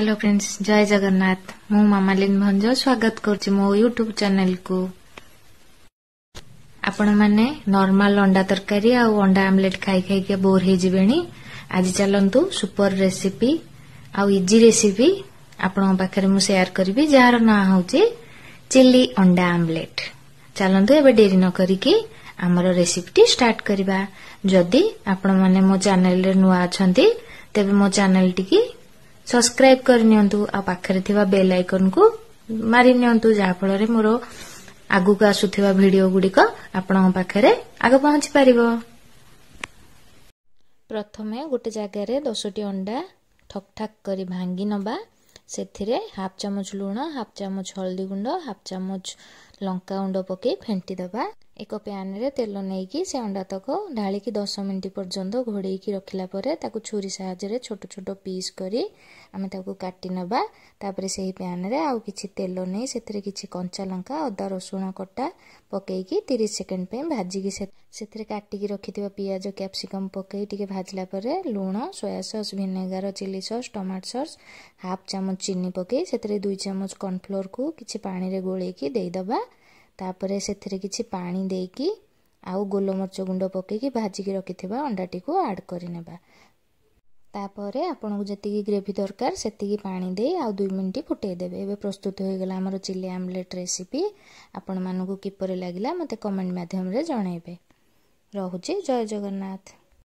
hello prince ଜୟ ଜଗନ୍ନାଥ ମୁଁ ମାମାଲିନ ଭଞ୍ଜ ସ୍ୱାଗତ କରୁଛି ମୋ ୟୁଟ୍ୟୁବ ଚ୍ୟାନେଲକୁ ଆପଣମାନେ ନର୍ମାଲ ଅଣ୍ଡା ତରକାରୀ ଆଉ ଅଣ୍ଡା ଆମ୍ଲେଟ୍ ଖାଇ ଖାଇକି ବୋର୍ ହେଇଯିବେଣି ଆଜି ଚାଲନ୍ତୁ ସୁପର ରେସିପି ଆଉ ଇଜି ରେସିପି ଆପଣଙ୍କ ପାଖରେ ମୁଁ ସେୟାର କରିବି ଯାହାର ନାଁ ହେଉଛି ଚିଲି ଅଣ୍ଡା ଆମ୍ଲେଟ୍ ଚାଲନ୍ତୁ ଏବେ ଡେରି ନ କରିକି ଆମର ରେସିପିଟି ଷ୍ଟାର୍ଟ କରିବା ଯଦି ଆପଣମାନେ ମୋ ଚ୍ୟାନେଲରେ ନୂଆ ଅଛନ୍ତି ତେବେ ମୋ ଚ୍ୟାନେଲଟିକୁ ସବସ୍କ୍ରାଇବ୍ କରି ନିଅନ୍ତୁ ଆଉ ପାଖରେ ଥିବା ବେଲ୍ ଆଇକନ୍କୁ ମାରି ନିଅନ୍ତୁ ଯାହାଫଳରେ ମୋର ଆଗକୁ ଆସୁଥିବା ଭିଡ଼ିଓ ଗୁଡ଼ିକ ଆପଣଙ୍କ ପାଖରେ ଆଗ ପହଞ୍ଚି ପାରିବ ପ୍ରଥମେ ଗୋଟେ ଜାଗାରେ ଦଶଟି ଅଣ୍ଡା ଠକ୍ ଠାକ୍ କରି ଭାଙ୍ଗି ନେବା ସେଥିରେ ହାଫ୍ ଚାମଚ ଲୁଣ ହାଫ୍ ଚାମଚ ହଳଦୀ ଗୁଣ୍ଡ ହାଫ୍ ଚାମଚ ଲଙ୍କା ଗୁଣ୍ଡ ପକାଇ ଫେଣ୍ଟି ଦେବା एक प्यान रे तेल नहीं कि से अंडा तक तो ढाक दस मिनट पर्यटन घोड़े की रखला छुरी साोट छोट पीस करापर से ही प्यान रे आउ कि तेल नहीं किसी कंचा लंका अदा रसुण कटा पकई कि तीस सेकेंड पर भाजिकी से काटिक रखी पिज कैप्सिकम पकई भाजला लुण soya sauce vinegar chilli sauce tomato sauce half चामच चीनी पकई से दुई चामच कर्नफ्लोर को किसी पाने गोल देदेबा ତାପରେ ସେଥିରେ କିଛି ପାଣି ଦେଇକି ଆଉ ଗୋଲମରିଚ ଗୁଣ୍ଡ ପକାଇକି ଭାଜିକି ରଖିଥିବା ଅଣ୍ଡାଟିକୁ ଆଡ଼୍ କରିନେବା ତାପରେ ଆପଣଙ୍କୁ ଯେତିକି ଗ୍ରେଭି ଦରକାର ସେତିକି ପାଣି ଦେଇ ଆଉ ଦୁଇ ମିନିଟ୍ ଫୁଟାଇ ଦେବେ ଏବେ ପ୍ରସ୍ତୁତ ହୋଇଗଲା ଆମର ଚିଲି ଆମ୍ଲେଟ୍ ରେସିପି ଆପଣମାନଙ୍କୁ କିପରି ଲାଗିଲା ମୋତେ କମେଣ୍ଟ ମାଧ୍ୟମରେ ଜଣାଇବେ ରହୁଛି ଜୟ ଜଗନ୍ନାଥ